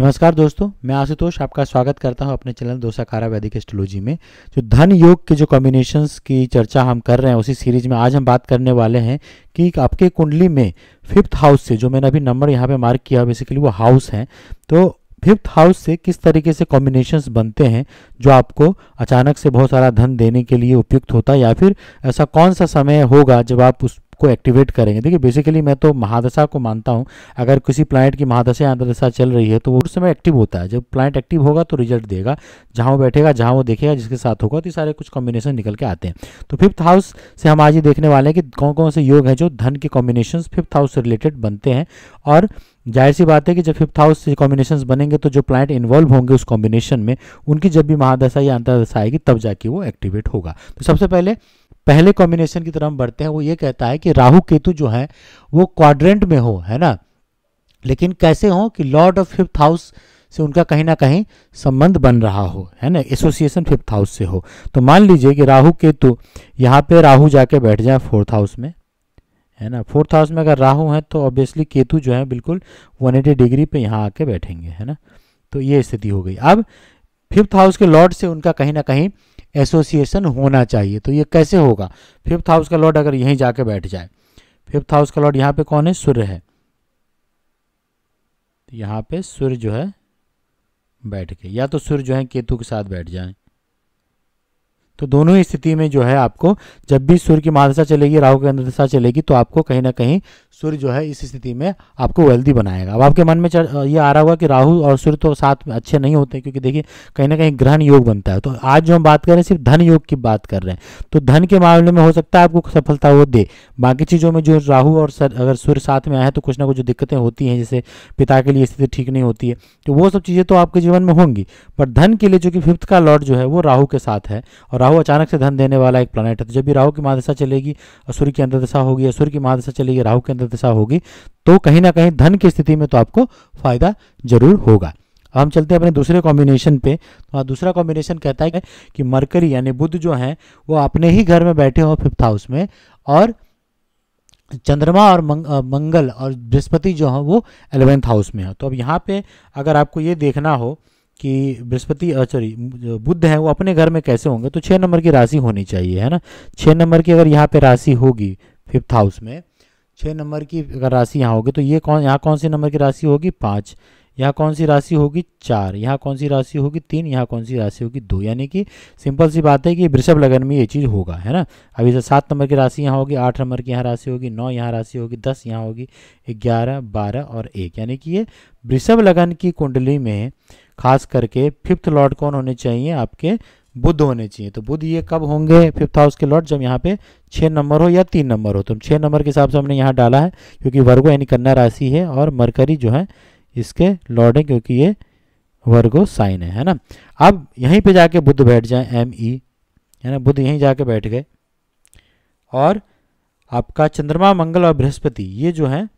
नमस्कार दोस्तों मैं आशुतोष आपका स्वागत करता हूं अपने चैनल दोसा कारा वैदिक एस्ट्रोलॉजी में जो धन योग के जो कॉम्बिनेशंस की चर्चा हम कर रहे हैं उसी सीरीज में आज हम बात करने वाले हैं कि आपके कुंडली में फिफ्थ हाउस से जो मैंने अभी नंबर यहाँ पे मार्क किया बेसिकली वो हाउस हैं तो फिफ्थ हाउस से किस तरीके से कॉम्बिनेशंस बनते हैं जो आपको अचानक से बहुत सारा धन देने के लिए उपयुक्त होता है या फिर ऐसा कौन सा समय होगा जब आप उस को एक्टिवेट करेंगे देखिए बेसिकली मैं तो महादशा को मानता हूँ अगर किसी प्लांट की महादशा या अंतरदशा चल रही है तो वो उस समय एक्टिव होता है जब प्लांट एक्टिव होगा तो रिजल्ट देगा जहाँ वो बैठेगा जहाँ वो देखेगा जिसके साथ होगा तो ये सारे कुछ कॉम्बिनेशन निकल के आते हैं तो फिफ्थ हाउस से हम आज ये देखने वाले हैं कि कौन कौन से योग हैं जो धन के कॉम्बिनेशन फिफ्थ हाउस से रिलेटेड बनते हैं और जाहिर सी बात है कि जब फिफ्थ हाउस से कॉम्बिनेशन बनेंगे तो जो प्लांट इन्वॉल्व होंगे उस कॉम्बिनेशन में उनकी जब भी महादशा या अंतरदशा आएगी तब जाके वो एक्टिवेट होगा तो सबसे पहले पहले कॉम्बिनेशन की तरह हम बढ़ते हैं वो ये कहता है कि राहु केतु जो है वो क्वाड्रेंट में हो है ना लेकिन कैसे हो कि लॉर्ड ऑफ फिफ्थ हाउस से उनका कहीं ना कहीं संबंध बन रहा हो है ना एसोसिएशन फिफ्थ हाउस से हो तो मान लीजिए कि राहु केतु यहाँ पे राहु जाके बैठ जाए फोर्थ हाउस में है ना फोर्थ हाउस में अगर राहु है तो ऑब्वियसली केतु जो है बिल्कुल 180 डिग्री पे यहाँ आके बैठेंगे है ना तो ये स्थिति हो गई अब फिफ्थ हाउस के लॉर्ड से उनका कहीं ना कहीं एसोसिएशन होना चाहिए तो ये कैसे होगा फिफ्थ हाउस का लॉर्ड अगर यहीं जाके बैठ जाए फिफ्थ हाउस का लॉर्ड यहाँ पे कौन है सूर्य है यहाँ पे सूर्य जो है बैठ के या तो सूर्य जो है केतु के साथ बैठ जाए तो दोनों ही स्थिति में जो है आपको जब भी सूर्य की महादशा चलेगी राहु की अंधदशा चलेगी तो आपको कहीं ना कहीं सूर्य जो है इस स्थिति में आपको वेल्दी बनाएगा अब आपके मन में ये आ रहा होगा कि राहु और सूर्य तो साथ में अच्छे नहीं होते क्योंकि देखिए कहीं ना कहीं ग्रहण योग बनता है तो आज जो हम बात कर रहे हैं सिर्फ धन योग की बात कर रहे हैं तो धन के मामले में हो सकता है आपको सफलता वो दे बाकी चीज़ों में जो राहू और सर, अगर सूर्य साथ में आए तो कुछ ना कुछ जो दिक्कतें होती हैं जैसे पिता के लिए स्थिति ठीक नहीं होती है तो वो सब चीज़ें तो आपके जीवन में होंगी पर धन के लिए जो कि फिफ्थ का लॉर्ड जो है वो राहू के साथ है और राहू अचानक से धन देने वाला एक प्लानट है तो जब भी राहू की महादशा चलेगी और सूर्य की अंदरदशा होगी या सूर्य की महादशा चलेगी राहु के अंदर दशा होगी तो कहीं ना कहीं धन की स्थिति में तो आपको फायदा जरूर होगा अब हम चलते हैं अपने दूसरे कॉम्बिनेशन पे तो हाँ दूसरा कॉम्बिनेशन कहता है कि मरकरी यानी बुद्ध जो हैं वो अपने ही घर में बैठे हों फिफ्थ हाउस में और चंद्रमा और मंगल और बृहस्पति जो हैं वो एलेवेंथ हाउस में हो तो अब यहाँ पे अगर आपको ये देखना हो कि बृहस्पति सॉरी बुद्ध हैं वो अपने घर में कैसे होंगे तो छः नंबर की राशि होनी चाहिए है ना छः नंबर की अगर यहाँ पे राशि होगी फिफ्थ हाउस में छः नंबर की अगर राशि यहाँ होगी तो ये कौन यहाँ कौन सी नंबर की राशि होगी पाँच यहाँ कौन सी राशि होगी चार यहाँ कौन सी राशि होगी तीन यहाँ कौन सी राशि होगी दो यानी कि सिंपल सी बात है कि वृषभ लगन में ये चीज़ होगा है ना अभी जैसे सात नंबर की राशि यहाँ होगी आठ नंबर की यहाँ राशि होगी नौ यहाँ राशि होगी दस यहाँ होगी ग्यारह बारह और एक यानी कि ये वृषभ लगन की कुंडली में खास करके फिफ्थ लॉट कौन होने चाहिए आपके बुद्ध होने चाहिए तो बुद्ध ये कब होंगे फिफ्थ हाउस के लॉर्ड जब यहाँ पे छः नंबर हो या तीन नंबर हो तो छः नंबर के हिसाब से हमने यहाँ डाला है क्योंकि वर्गो यानी कन्या राशि है और मरकरी जो है इसके लॉर्ड है क्योंकि ये वर्गो साइन है है ना अब यहीं पे जाके बुद्ध बैठ जाए एम ई e, है ना बुद्ध यहीं जाके बैठ गए और आपका चंद्रमा मंगल और बृहस्पति ये जो है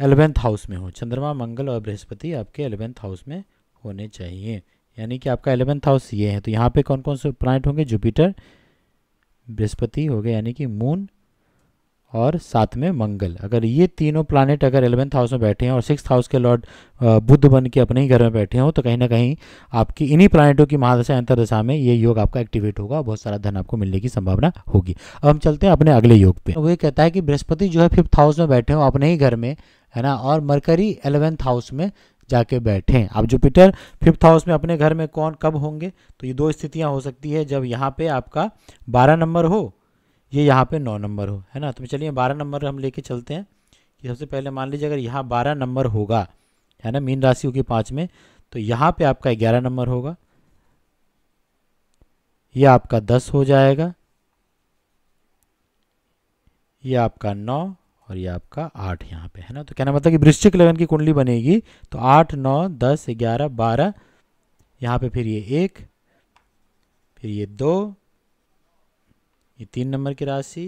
एलेवेंथ हाउस में हो चंद्रमा मंगल और बृहस्पति आपके एलेवेंथ हाउस में होने चाहिए यानी कि आपका एलेवेंथ हाउस ये है तो यहाँ पे कौन कौन से प्लानट होंगे जुपिटर बृहस्पति हो गए यानी कि मून और साथ में मंगल अगर ये तीनों प्लानट अगर एलेवेंथ हाउस में बैठे हैं और सिक्स हाउस के लॉर्ड बुद्ध बन के अपने ही घर में बैठे हों तो कहीं ना कहीं आपकी इन्हीं प्लानटों की महादशा अंतरदशा में ये योग आपका एक्टिवेट होगा बहुत सारा धन आपको मिलने की संभावना होगी अब हम चलते हैं अपने अगले योग पे तो वो ये कहता है कि बृहस्पति जो है फिफ्थ हाउस में बैठे हों अपने ही घर में है ना और मरकरी एलेवेंथ हाउस में जाके बैठें आप जुपिटर फिफ्थ हाउस में अपने घर में कौन कब होंगे तो ये दो स्थितियाँ हो सकती है जब यहाँ पे आपका बारह नंबर हो ये यहाँ पे नौ नंबर हो है ना तो चलिए बारह नंबर हम लेके चलते हैं कि सबसे पहले मान लीजिए अगर यहाँ बारह नंबर होगा है ना मीन राशियों के पाँच में तो यहाँ पे आपका ग्यारह नंबर होगा ये आपका दस हो जाएगा ये आपका नौ और ये आपका आठ यहाँ पे है ना तो कहना मतलब कि वृश्चिक लगन की कुंडली बनेगी तो आठ नौ दस ग्यारह बारह यहाँ पे फिर ये एक फिर ये दो ये तीन नंबर की राशि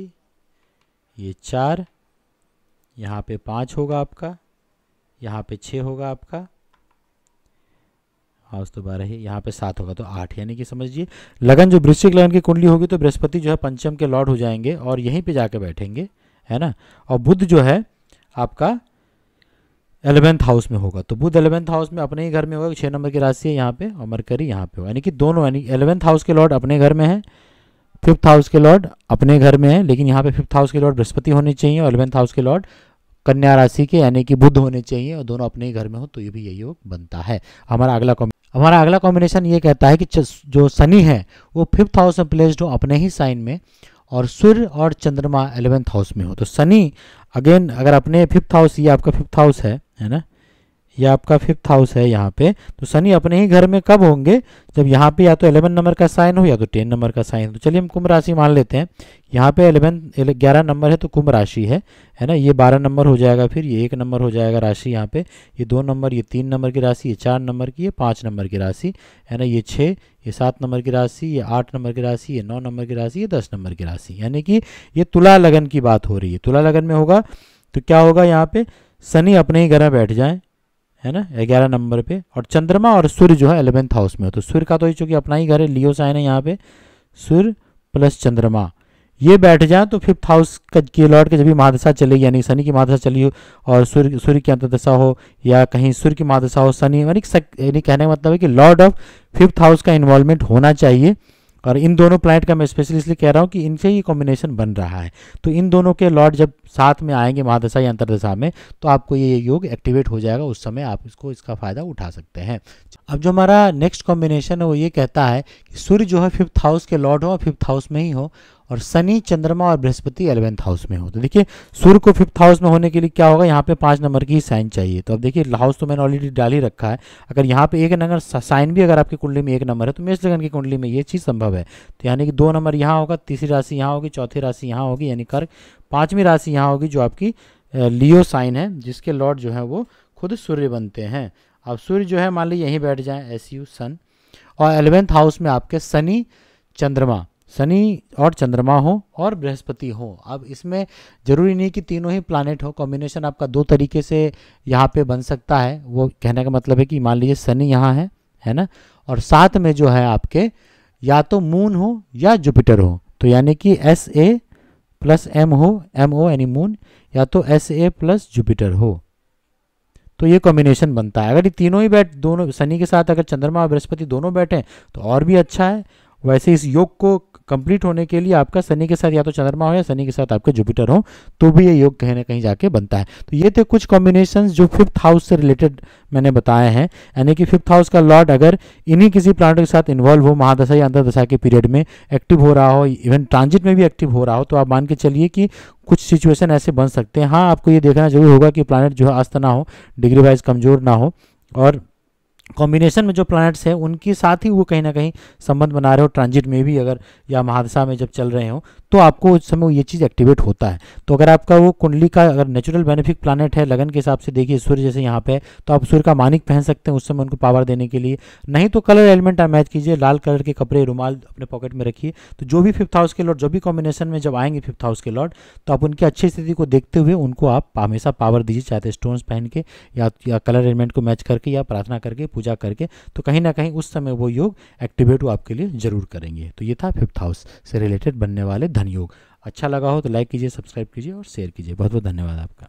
ये चार यहाँ पे पाँच होगा आपका यहाँ पे छः होगा आपका हाँ उस दोबारा ही यहाँ पे सात होगा तो आठ यानी कि समझिए लगन जो वृश्चिक लगन की कुंडली होगी तो बृहस्पति जो है पंचम के लॉर्ड हो जाएंगे और यहीं पे जाके बैठेंगे है ना और बुद्ध जो है आपका एलेवेंथ हाउस में होगा तो बुध एलेवेंथ हाउस में अपने ही घर में होगा छः नंबर की राशि है यहाँ पे और मरकरी यहाँ पे होगा यानी कि दोनों यानी एलेवेंथ हाउस के लॉर्ड अपने घर में है फिफ्थ हाउस के लॉर्ड अपने घर में है लेकिन यहाँ पे फिफ्थ हाउस के लॉर्ड बृहस्पति होने चाहिए और एलेवेंथ हाउस के लॉर्ड कन्या राशि के यानी कि बुद्ध होने चाहिए और दोनों अपने ही घर में हो तो ये भी यही योग बनता है हमारा अगला हमारा अगला कॉम्बिनेशन ये कहता है कि जो शनि है वो फिफ्थ हाउस में प्लेस्ड हो अपने ही साइन में और सूर्य और चंद्रमा एलेवेंथ हाउस में हो तो शनि अगेन अगर अपने फिफ्थ हाउस ये आपका फिफ्थ हाउस है है ना ये आपका फिफ्थ हाउस है यहाँ पे तो शनि अपने ही घर में कब होंगे जब यहाँ पे या तो एलेवन नंबर का साइन हो या तो टेन नंबर का साइन हो तो चलिए हम कुंभ राशि मान लेते हैं यहाँ पे एलेवन ग्यारह नंबर है तो कुंभ राशि है है ना ये बारह नंबर हो जाएगा फिर ये एक नंबर हो जाएगा राशि यहाँ पे ये दो नंबर ये तीन नंबर की राशि ये चार नंबर की ये पाँच नंबर की राशि है ना ये छः ये सात नंबर की राशि ये आठ नंबर की राशि ये नौ नंबर की राशि ये दस नंबर की राशि यानी कि ये तुला लगन की बात हो रही है तुला लगन में होगा तो क्या होगा यहाँ पे शनि अपने ही घर में बैठ जाएं है ना ग्यारह नंबर पे और चंद्रमा और सूर्य जो है एलेवेंथ हाउस में हो तो सूर्य का तो चूंकि अपना ही घर है लियो साइन है यहाँ पे सूर्य प्लस चंद्रमा ये बैठ जाए तो फिफ्थ हाउस का के लॉर्ड के जब भी महादशा चले यानी शनि की महादशा चली हो और सूर्य सूर्य की अंतदशा हो या कहीं सूर्य की महादशा हो शनि यानी यानी कहने का मतलब है कि लॉर्ड ऑफ फिफ्थ हाउस का इन्वॉल्वमेंट होना चाहिए और इन दोनों प्लैनेट का मैं स्पेशली इसलिए कह रहा हूँ कि इनसे ही कॉम्बिनेशन बन रहा है तो इन दोनों के लॉर्ड जब साथ में आएंगे महादशा या अंतरदशा में तो आपको ये योग एक्टिवेट हो जाएगा उस समय आप इसको इसका फ़ायदा उठा सकते हैं अब जो हमारा नेक्स्ट कॉम्बिनेशन है वो ये कहता है कि सूर्य जो है फिफ्थ हाउस के लॉर्ड हो और फिफ्थ हाउस में ही हो और शनि चंद्रमा और बृहस्पति एलेवेंथ हाउस में हो तो देखिए सूर्य को फिफ्थ हाउस में होने के लिए क्या होगा यहाँ पे पाँच नंबर की ही साइन चाहिए तो अब देखिए हाउस तो मैंने ऑलरेडी डाल ही रखा है अगर यहाँ पे एक नंबर साइन भी अगर आपकी कुंडली में एक नंबर है तो मेष लगन की कुंडली में ये चीज़ संभव है तो यानी कि दो नंबर यहाँ होगा तीसरी राशि यहाँ होगी चौथी राशि यहाँ होगी यानी कर्क पांचवी राशि यहाँ होगी जो आपकी लियो साइन है जिसके लॉर्ड जो है वो खुद सूर्य बनते हैं अब सूर्य जो है मान लीजिए यहीं बैठ जाए एस यू सन और एलेवेंथ हाउस में आपके शनि चंद्रमा शनि और चंद्रमा हो और बृहस्पति हो अब इसमें ज़रूरी नहीं कि तीनों ही प्लानट हो कॉम्बिनेशन आपका दो तरीके से यहाँ पे बन सकता है वो कहने का मतलब है कि मान लीजिए शनि यहाँ है है ना और साथ में जो है आपके या तो मून हो या जुपिटर हो तो यानी कि एस ए प्लस एम हो एम ओ यानी मून या तो एस ए प्लस जुपिटर हो तो ये कॉम्बिनेशन बनता है अगर ये तीनों ही बैठ दोनों शनि के साथ अगर चंद्रमा और बृहस्पति दोनों बैठे तो और भी अच्छा है वैसे इस योग को कंप्लीट होने के लिए आपका शनि के साथ या तो चंद्रमा हो या शनि के साथ आपके जुपिटर हो तो भी ये योग कहीं ना कहीं जाके बनता है तो ये थे कुछ कॉम्बिनेशन जो फिफ्थ हाउस से रिलेटेड मैंने बताए हैं यानी कि फिफ्थ हाउस का लॉर्ड अगर इन्हीं किसी प्लांट के साथ इन्वॉल्व हो महादशा या अंतरदशा के पीरियड में एक्टिव हो रहा हो इवन ट्रांजिट में भी एक्टिव हो रहा हो तो आप मान के चलिए कि कुछ सिचुएशन ऐसे बन सकते हैं हाँ आपको ये देखना जरूर होगा कि प्लानट जो है अस्त ना हो डिग्री वाइज कमजोर ना हो और कॉम्बिनेशन में जो प्लैनेट्स हैं उनके साथ ही वो कहीं ना कहीं संबंध बना रहे हो ट्रांजिट में भी अगर या महादशा में जब चल रहे हो तो आपको उस समय ये चीज़ एक्टिवेट होता है तो अगर आपका वो कुंडली का अगर नेचुरल बेनिफिक प्लानट है लगन के हिसाब से देखिए सूर्य जैसे यहाँ पे तो आप सूर्य का मानिक पहन सकते हैं उस समय उनको पावर देने के लिए नहीं तो कलर एलिमेंट आप मैच कीजिए लाल कलर के कपड़े रुमाल अपने पॉकेट में रखिए तो जो भी फिफ्थ हाउस के लॉट जो भी कॉम्बिनेशन में जब आएंगे फिफ्थ हाउस के लॉट तो आप उनकी अच्छी स्थिति को देखते हुए उनको आप हमेशा पावर दीजिए चाहे स्टोन्स तो पहन के या कलर एलिमेंट को मैच करके या प्रार्थना करके पूजा करके तो कहीं ना कहीं उस समय वो योग एक्टिवेट वो आपके लिए ज़रूर करेंगे तो ये था फिफ्थ हाउस से रिलेटेड बनने वाले धन योग अच्छा लगा हो तो लाइक कीजिए सब्सक्राइब कीजिए और शेयर कीजिए बहुत बहुत धन्यवाद आपका